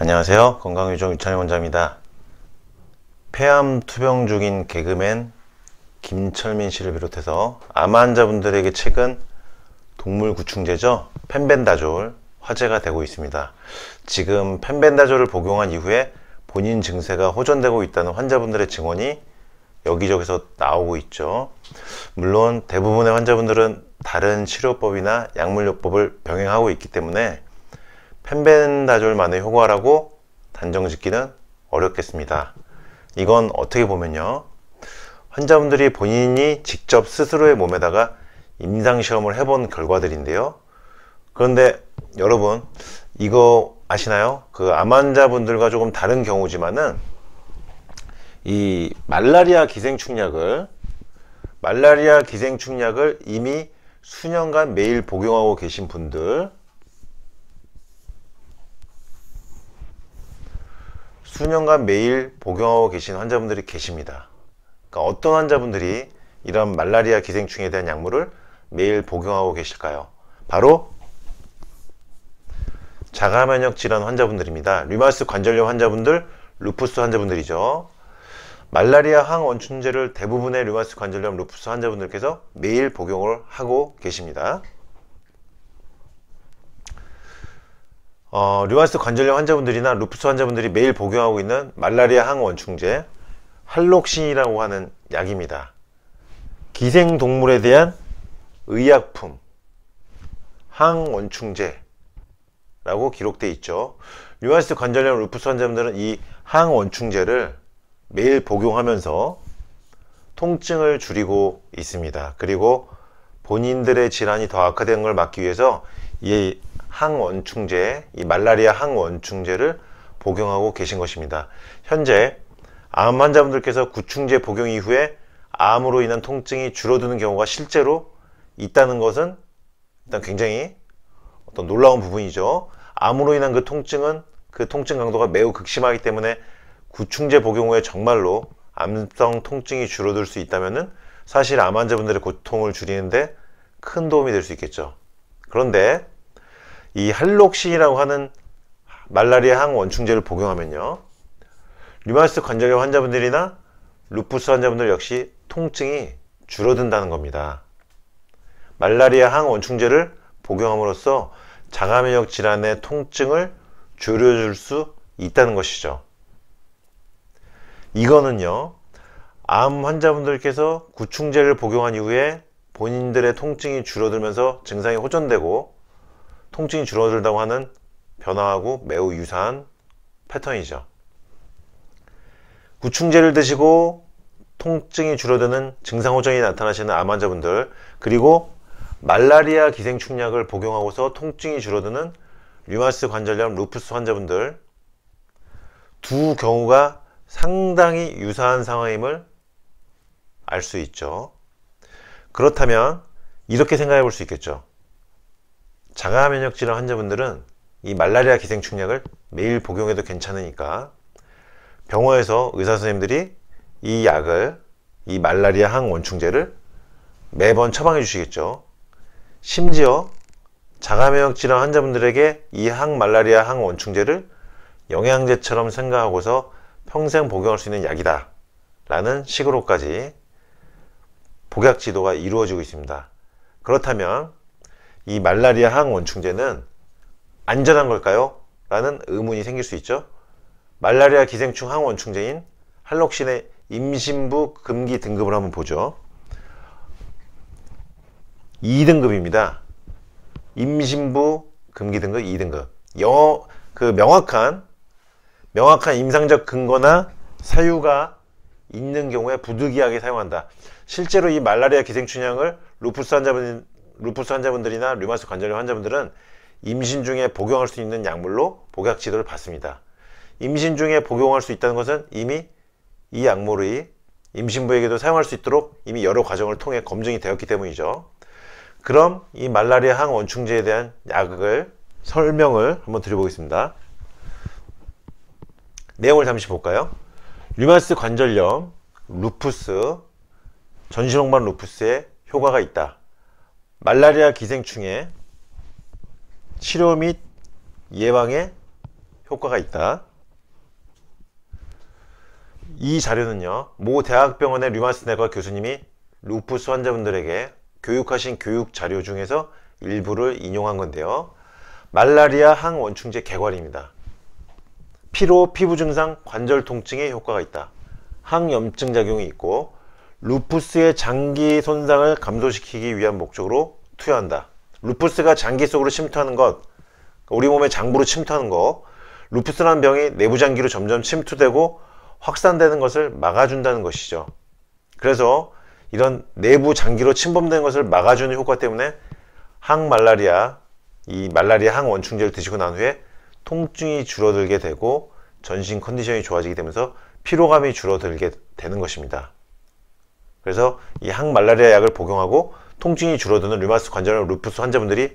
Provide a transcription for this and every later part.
안녕하세요. 건강유정 유찬의 원장입니다 폐암 투병 중인 개그맨 김철민 씨를 비롯해서 암 환자분들에게 최근 동물 구충제죠. 펜벤다졸 화제가 되고 있습니다. 지금 펜벤다졸을 복용한 이후에 본인 증세가 호전되고 있다는 환자분들의 증언이 여기저기서 나오고 있죠. 물론 대부분의 환자분들은 다른 치료법이나 약물요법을 병행하고 있기 때문에 펜벤다졸만의 효과라고 단정짓기는 어렵겠습니다. 이건 어떻게 보면요. 환자분들이 본인이 직접 스스로의 몸에다가 임상시험을 해본 결과들인데요. 그런데 여러분 이거 아시나요? 그 암환자분들과 조금 다른 경우지만은 이 말라리아 기생충약을 말라리아 기생충약을 이미 수년간 매일 복용하고 계신 분들 수년간 매일 복용하고 계신 환자분들이 계십니다. 그러니까 어떤 환자분들이 이런 말라리아 기생충에 대한 약물을 매일 복용하고 계실까요? 바로 자가면역 질환 환자분들입니다. 류마스 관절염 환자분들, 루푸스 환자분들이죠. 말라리아 항원충제를 대부분의 류마스 관절염 루푸스 환자분들께서 매일 복용을 하고 계십니다. 어, 류하스 관절염 환자분들이나 루프스 환자분들이 매일 복용하고 있는 말라리아 항원충제 할록신이라고 하는 약입니다. 기생동물에 대한 의약품 항원충제라고 기록돼 있죠. 류하스 관절염 루프스 환자분들은 이 항원충제를 매일 복용하면서 통증을 줄이고 있습니다. 그리고 본인들의 질환이 더 악화된 걸 막기 위해서 이 항원충제, 이 말라리아 항원충제를 복용하고 계신 것입니다. 현재 암 환자분들께서 구충제 복용 이후에 암으로 인한 통증이 줄어드는 경우가 실제로 있다는 것은 일단 굉장히 어떤 놀라운 부분이죠. 암으로 인한 그 통증은 그 통증 강도가 매우 극심하기 때문에 구충제 복용 후에 정말로 암성 통증이 줄어들 수있다면 사실 암 환자분들의 고통을 줄이는데 큰 도움이 될 수 있겠죠. 그런데 이 할록신이라고 하는 말라리아 항원충제를 복용하면요. 류마티스 관절염 환자분들이나 루푸스 환자분들 역시 통증이 줄어든다는 겁니다. 말라리아 항원충제를 복용함으로써 장가면역 질환의 통증을 줄여줄 수 있다는 것이죠. 이거는요. 암 환자분들께서 구충제를 복용한 이후에 본인들의 통증이 줄어들면서 증상이 호전되고 통증이 줄어들다고 하는 변화하고 매우 유사한 패턴이죠. 구충제를 드시고 통증이 줄어드는 증상 호전이 나타나시는 암 환자분들 그리고 말라리아 기생충약을 복용하고서 통증이 줄어드는 류마스 관절염 루푸스 환자분들 두 경우가 상당히 유사한 상황임을 알 수 있죠. 그렇다면 이렇게 생각해 볼 수 있겠죠. 자가 면역 질환 환자분들은 이 말라리아 기생충약을 매일 복용해도 괜찮으니까 병원에서 의사 선생님들이 이 약을 이 말라리아 항원충제를 매번 처방해 주시겠죠. 심지어 자가 면역 질환 환자분들에게 이 항말라리아 항원충제를 영양제처럼 생각하고서 평생 복용할 수 있는 약이다 라는 식으로까지 복약 지도가 이루어지고 있습니다. 그렇다면 이 말라리아 항원충제는 안전한 걸까요? 라는 의문이 생길 수 있죠. 말라리아 기생충 항원충제인 할록신의 임신부 금기 등급을 한번 보죠. 2등급입니다. 임신부 금기 등급 2등급. 영어 그 명확한 명확한 임상적 근거나 사유가 있는 경우에 부득이하게 사용한다. 실제로 이 말라리아 기생충약을 루프스 환자분 루푸스 환자분들이나 류마스 관절염 환자분들은 임신 중에 복용할 수 있는 약물로 복약 지도를 받습니다. 임신 중에 복용할 수 있다는 것은 이미 이 약물이 임신부에게도 사용할 수 있도록 이미 여러 과정을 통해 검증이 되었기 때문이죠. 그럼 이 말라리아 항원충제에 대한 약을 설명을 한번 드려보겠습니다. 내용을 잠시 볼까요? 류마스 관절염, 루푸스, 전신홍반 루푸스에 효과가 있다. 말라리아 기생충의 치료 및 예방에 효과가 있다. 이 자료는요. 모 대학병원의 류마스 내과 교수님이 루푸스 환자분들에게 교육하신 교육 자료 중에서 일부를 인용한 건데요. 말라리아 항원충제 개괄입니다. 피로, 피부 증상, 관절 통증에 효과가 있다. 항염증 작용이 있고 루푸스의 장기 손상을 감소시키기 위한 목적으로 투여한다. 루푸스가 장기 속으로 침투하는 것, 그러니까 우리 몸의 장부로 침투하는 것, 루푸스라는 병이 내부장기로 점점 침투되고 확산되는 것을 막아준다는 것이죠. 그래서 이런 내부 장기로 침범된 것을 막아주는 효과 때문에 항말라리아, 이 말라리아 항원충제를 드시고 난 후에 통증이 줄어들게 되고 전신 컨디션이 좋아지게 되면서 피로감이 줄어들게 되는 것입니다. 그래서 이 항말라리아 약을 복용하고 통증이 줄어드는 류마스 관절염 루푸스 환자분들이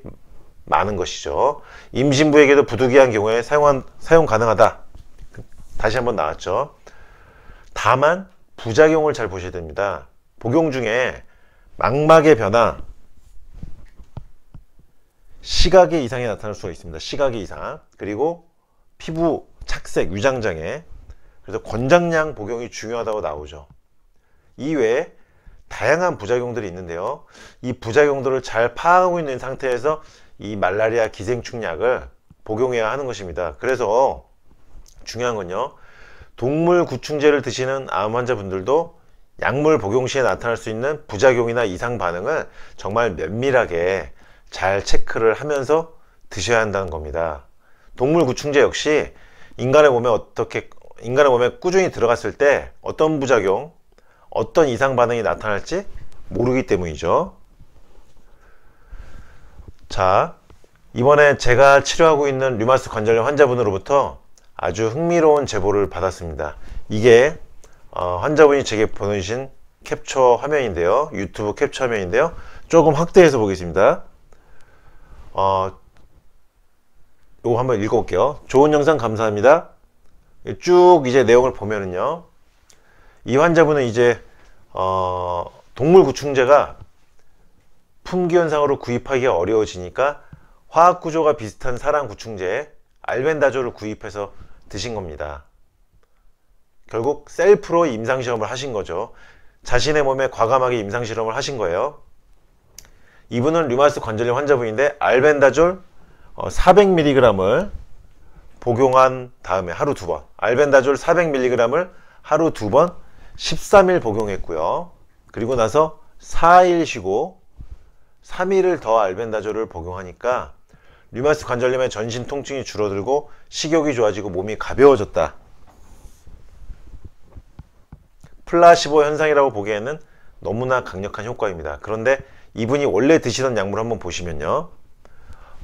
많은 것이죠. 임신부에게도 부득이한 경우에 사용한, 사용 가능하다. 다시 한번 나왔죠. 다만 부작용을 잘 보셔야 됩니다. 복용 중에 망막의 변화, 시각의 이상이 나타날 수가 있습니다. 시각의 이상, 그리고 피부 착색, 위장장애, 그래서 권장량 복용이 중요하다고 나오죠. 이외에 다양한 부작용들이 있는데요. 이 부작용들을 잘 파악하고 있는 상태에서 이 말라리아 기생충약을 복용해야 하는 것입니다. 그래서 중요한 건요. 동물 구충제를 드시는 암 환자분들도 약물 복용 시에 나타날 수 있는 부작용이나 이상 반응을 정말 면밀하게 잘 체크를 하면서 드셔야 한다는 겁니다. 동물 구충제 역시 인간의 몸에 어떻게 인간의 몸에 꾸준히 들어갔을 때 어떤 부작용, 어떤 이상 반응이 나타날지 모르기 때문이죠. 자, 이번에 제가 치료하고 있는 류마스 관절염 환자분으로부터 아주 흥미로운 제보를 받았습니다. 이게 어, 환자분이 제게 보내주신 캡처 화면인데요. 유튜브 캡처 화면인데요. 조금 확대해서 보겠습니다. 어, 이거 한번 읽어볼게요. 좋은 영상 감사합니다. 쭉 이제 내용을 보면은요. 이 환자분은 이제 어, 동물 구충제가 품귀 현상으로 구입하기가 어려워지니까 화학 구조가 비슷한 사람 구충제 알벤다조를 구입해서 드신 겁니다. 결국 셀프로 임상실험을 하신 거죠. 자신의 몸에 과감하게 임상실험을 하신 거예요. 이분은 류마스 관절염 환자분인데 알벤다졸 400mg을 어, 복용한 다음에 하루 두번 알벤다졸 400mg을 하루 두번 13일 복용했고요. 그리고 나서 4일 쉬고 3일을 더 알벤다졸을 복용하니까 류마스 관절염의 전신 통증이 줄어들고 식욕이 좋아지고 몸이 가벼워졌다. 플라시보 현상이라고 보기에는 너무나 강력한 효과입니다. 그런데 이분이 원래 드시던 약물 한번 보시면요.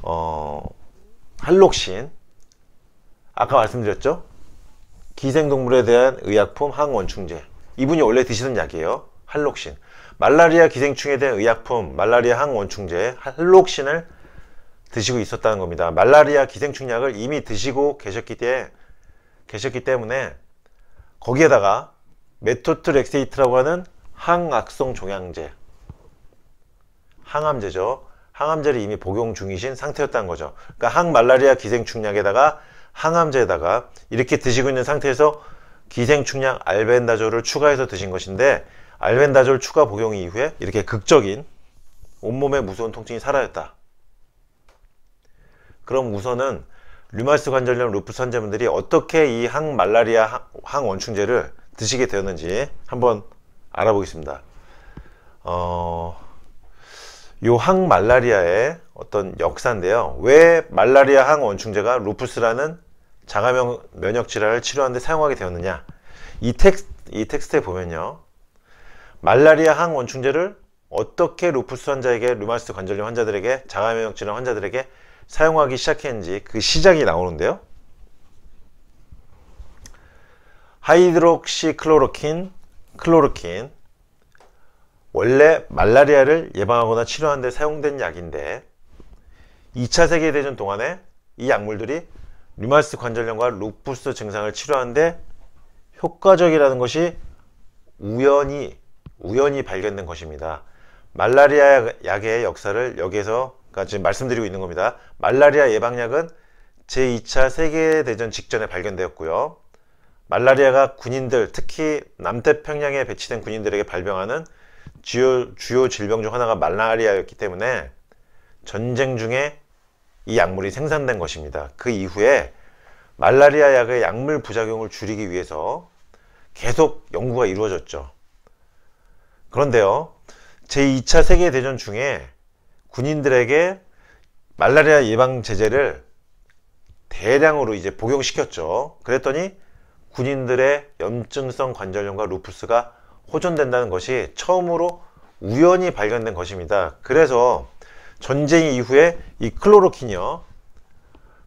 어, 할록신. 아까 말씀드렸죠? 기생동물에 대한 의약품 항원충제. 이분이 원래 드시던 약이에요. 할록신. 말라리아 기생충에 대한 의약품, 말라리아 항원충제, 할록신을 드시고 있었다는 겁니다. 말라리아 기생충 약을 이미 드시고 계셨기, 때, 계셨기 때문에 거기에다가 메토트렉세이트라고 하는 항악성 종양제, 항암제죠. 항암제를 이미 복용 중이신 상태였다는 거죠. 그러니까 항말라리아 기생충 약에다가 항암제에다가 이렇게 드시고 있는 상태에서 기생충약 알벤다졸을 추가해서 드신 것인데 알벤다졸 추가 복용 이후에 이렇게 극적인 온몸의 무서운 통증이 사라졌다. 그럼 우선은 류마스 관절염 루프선제자분들이 어떻게 이 항말라리아 항원충제를 드시게 되었는지 한번 알아보겠습니다. 어, 요 항말라리아의 어떤 역사인데요. 왜 말라리아 항원충제가 루프스라는 자가면 면역 질환을 치료하는데 사용하게 되었느냐? 이, 텍스, 이 텍스트에 보면요. 말라리아 항원충제를 어떻게 루푸스 환자에게 루마스 관절염 환자들에게 자가면역 질환 환자들에게 사용하기 시작했는지 그 시작이 나오는데요. 하이드록시클로로킨, 클로로킨 원래 말라리아를 예방하거나 치료하는 데 사용된 약인데 2차 세계대전 동안에 이 약물들이 류마티스 관절염과 루푸스 증상을 치료하는데 효과적이라는 것이 우연히 우연히 발견된 것입니다. 말라리아 약의 역사를 여기에서 지금 말씀드리고 있는 겁니다. 말라리아 예방약은 제2차 세계대전 직전에 발견되었고요. 말라리아가 군인들, 특히 남태평양에 배치된 군인들에게 발병하는 주요, 주요 질병 중 하나가 말라리아였기 때문에 전쟁 중에 이 약물이 생산된 것입니다. 그 이후에 말라리아 약의 약물 부작용을 줄이기 위해서 계속 연구가 이루어졌죠. 그런데요. 제2차 세계대전 중에 군인들에게 말라리아 예방 제제를 대량으로 이제 복용시켰죠. 그랬더니 군인들의 염증성 관절염과 루푸스가 호전된다는 것이 처음으로 우연히 발견된 것입니다. 그래서 전쟁 이후에 이 클로로킨이요.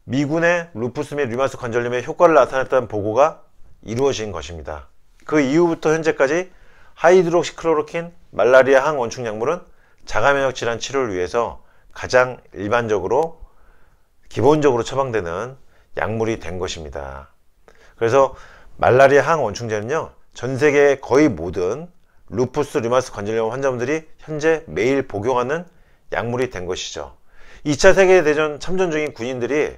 미군의 루푸스 및 류마스 관절염의 효과를 나타냈다는 보고가 이루어진 것입니다. 그 이후부터 현재까지 하이드록시클로로킨 말라리아 항원충 약물은 자가면역 질환 치료를 위해서 가장 일반적으로 기본적으로 처방되는 약물이 된 것입니다. 그래서 말라리아 항원충제는요. 전 세계 거의 모든 루푸스 류마스 관절염 환자분들이 현재 매일 복용하는 약물이 된 것이죠. 2차 세계대전 참전 중인 군인들이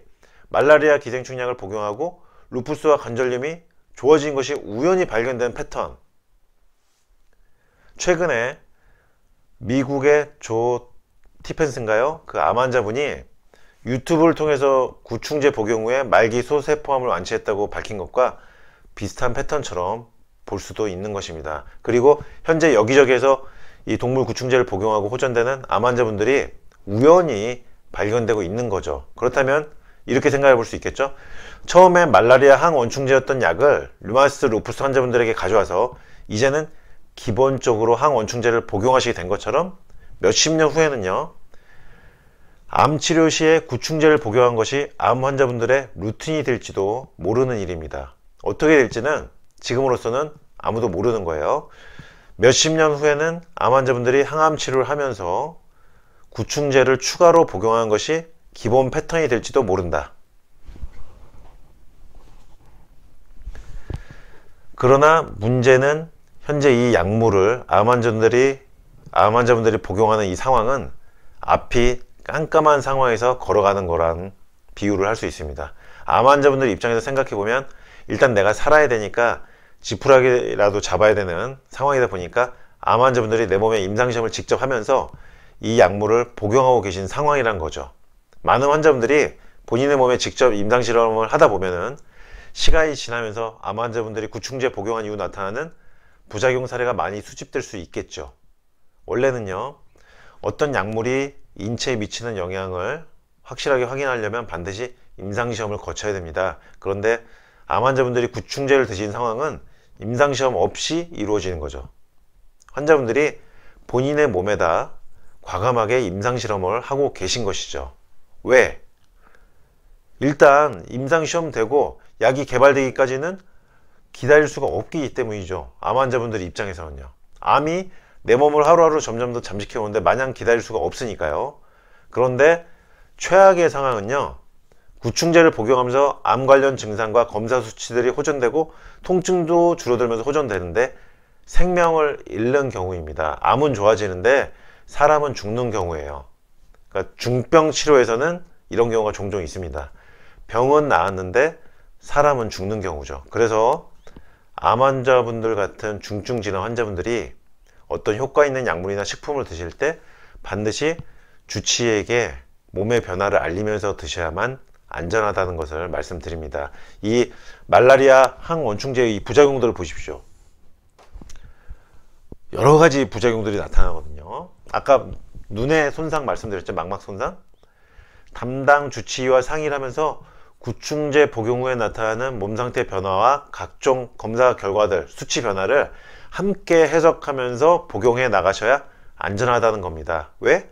말라리아 기생충약을 복용하고 루푸스와 관절염이 좋아진 것이 우연히 발견된 패턴. 최근에 미국의 조티펜슨가요그 암 환자분이 유튜브를 통해서 구충제 복용 후에 말기 소세포암을 완치했다고 밝힌 것과 비슷한 패턴처럼 볼 수도 있는 것입니다. 그리고 현재 여기저기에서 이 동물 구충제를 복용하고 호전되는 암 환자분들이 우연히 발견되고 있는 거죠. 그렇다면 이렇게 생각해 볼 수 있겠죠. 처음에 말라리아 항원충제였던 약을 류마스루프스 환자분들에게 가져와서 이제는 기본적으로 항원충제를 복용하시게 된 것처럼 몇십 년 후에는요. 암 치료 시에 구충제를 복용한 것이 암 환자분들의 루틴이 될지도 모르는 일입니다. 어떻게 될지는 지금으로서는 아무도 모르는 거예요. 몇십 년 후에는 암 환자분들이 항암 치료를 하면서 구충제를 추가로 복용하는 것이 기본 패턴이 될지도 모른다. 그러나 문제는 현재 이 약물을 암 환자분들이 암 환자분들이 복용하는 이 상황은 앞이 깜깜한 상황에서 걸어가는 거란 비유를 할 수 있습니다. 암 환자분들 입장에서 생각해 보면 일단 내가 살아야 되니까 지푸라기라도 잡아야 되는 상황이다 보니까 암 환자분들이 내 몸에 임상시험을 직접 하면서 이 약물을 복용하고 계신 상황이란 거죠. 많은 환자분들이 본인의 몸에 직접 임상실험을 하다 보면은 시간이 지나면서 암 환자분들이 구충제 복용한 이후 나타나는 부작용 사례가 많이 수집될 수 있겠죠. 원래는요, 어떤 약물이 인체에 미치는 영향을 확실하게 확인하려면 반드시 임상시험을 거쳐야 됩니다. 그런데 암 환자분들이 구충제를 드신 상황은 임상시험 없이 이루어지는 거죠. 환자분들이 본인의 몸에다 과감하게 임상실험을 하고 계신 것이죠. 왜? 일단 임상시험 되고 약이 개발되기까지는 기다릴 수가 없기 때문이죠. 암 환자분들 입장에서는요. 암이 내 몸을 하루하루 점점 더 잠식해 오는데 마냥 기다릴 수가 없으니까요. 그런데 최악의 상황은요. 구충제를 복용하면서 암 관련 증상과 검사 수치들이 호전되고 통증도 줄어들면서 호전되는데 생명을 잃는 경우입니다. 암은 좋아지는데 사람은 죽는 경우예요. 그러니까 중병 치료에서는 이런 경우가 종종 있습니다. 병은 나았는데 사람은 죽는 경우죠. 그래서 암 환자분들 같은 중증 진환 환자분들이 어떤 효과 있는 약물이나 식품을 드실 때 반드시 주치에게 의 몸의 변화를 알리면서 드셔야만 안전하다는 것을 말씀드립니다. 이 말라리아 항원충제의 부작용들을 보십시오. 여러 가지 부작용들이 나타나거든요. 아까 눈의 손상 말씀드렸죠. 망막 손상. 담당 주치의와 상의를 하면서 구충제 복용 후에 나타나는 몸 상태 변화와 각종 검사 결과들, 수치 변화를 함께 해석하면서 복용해 나가셔야 안전하다는 겁니다. 왜?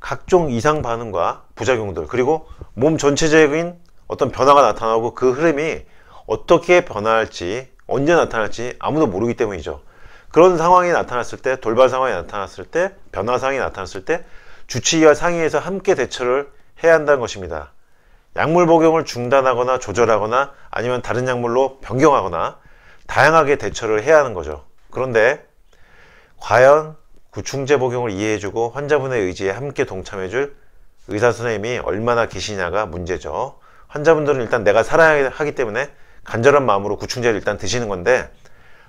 각종 이상 반응과 부작용들 그리고 몸 전체적인 어떤 변화가 나타나고 그 흐름이 어떻게 변화할지 언제 나타날지 아무도 모르기 때문이죠 그런 상황이 나타났을 때 돌발 상황이 나타났을 때 변화 상황이 나타났을 때 주치의와 상의해서 함께 대처를 해야 한다는 것입니다 약물 복용을 중단하거나 조절하거나 아니면 다른 약물로 변경하거나 다양하게 대처를 해야 하는 거죠 그런데 과연 구충제 복용을 이해해주고 환자분의 의지에 함께 동참해줄 의사 선생님이 얼마나 계시냐가 문제죠. 환자분들은 일단 내가 살아야 하기 때문에 간절한 마음으로 구충제를 일단 드시는 건데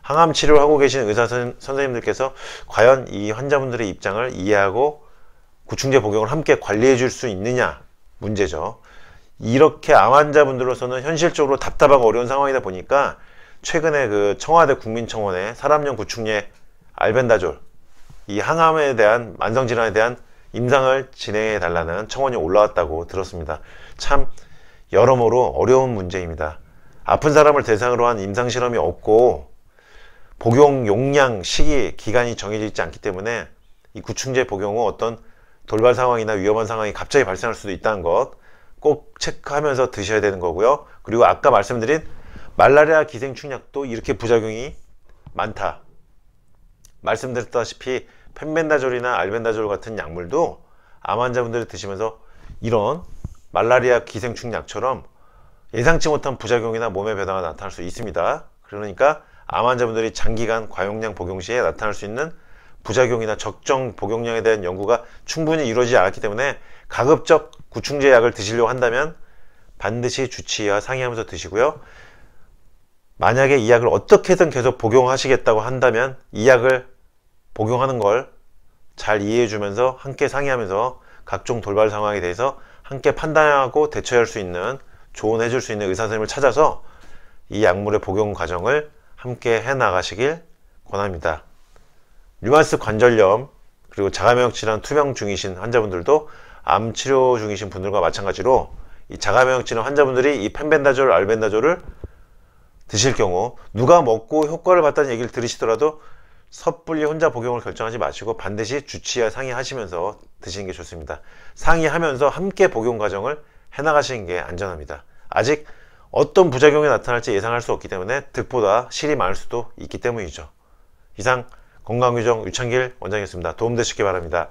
항암 치료를 하고 계신 의사 선, 생님들께서 과연 이 환자분들의 입장을 이해하고 구충제 복용을 함께 관리해 줄 수 있느냐 문제죠. 이렇게 암 환자분들로서는 현실적으로 답답하고 어려운 상황이다 보니까 최근에 그 청와대 국민청원에 사람용 구충제 알벤다졸 이 항암에 대한 만성질환에 대한 임상을 진행해 달라는 청원이 올라왔다고 들었습니다. 참 여러모로 어려운 문제입니다. 아픈 사람을 대상으로 한 임상 실험이 없고 복용 용량, 시기, 기간이 정해져 있지 않기 때문에 이 구충제 복용 후 어떤 돌발 상황이나 위험한 상황이 갑자기 발생할 수도 있다는 것 꼭 체크하면서 드셔야 되는 거고요. 그리고 아까 말씀드린 말라리아 기생충약도 이렇게 부작용이 많다. 말씀드렸다시피 펜벤다졸이나 알벤다졸 같은 약물도 암 환자분들이 드시면서 이런 말라리아 기생충 약처럼 예상치 못한 부작용이나 몸의 변화가 나타날 수 있습니다. 그러니까 암 환자분들이 장기간 과용량 복용 시에 나타날 수 있는 부작용이나 적정 복용량에 대한 연구가 충분히 이루어지지 않았기 때문에 가급적 구충제 약을 드시려고 한다면 반드시 주치의와 상의하면서 드시고요. 만약에 이 약을 어떻게든 계속 복용하시겠다고 한다면 이 약을 복용하는 걸 잘 이해해 주면서 함께 상의하면서 각종 돌발 상황에 대해서 함께 판단하고 대처할 수 있는 조언해 줄 수 있는 의사 선생님을 찾아서 이 약물의 복용 과정을 함께 해 나가시길 권합니다. 류마스 관절염 그리고 자가면역 질환 투병 중이신 환자분들도 암 치료 중이신 분들과 마찬가지로 이 자가면역 질환 환자분들이 이 펜벤다졸, 알벤다졸을 드실 경우 누가 먹고 효과를 봤다는 얘기를 들으시더라도 섣불리 혼자 복용을 결정하지 마시고 반드시 주치와 의 상의하시면서 드시는 게 좋습니다. 상의하면서 함께 복용 과정을 해나가시는 게 안전합니다. 아직 어떤 부작용이 나타날지 예상할 수 없기 때문에 득보다 실이 많을 수도 있기 때문이죠. 이상 건강유정 유창길 원장이었습니다. 도움되시기 바랍니다.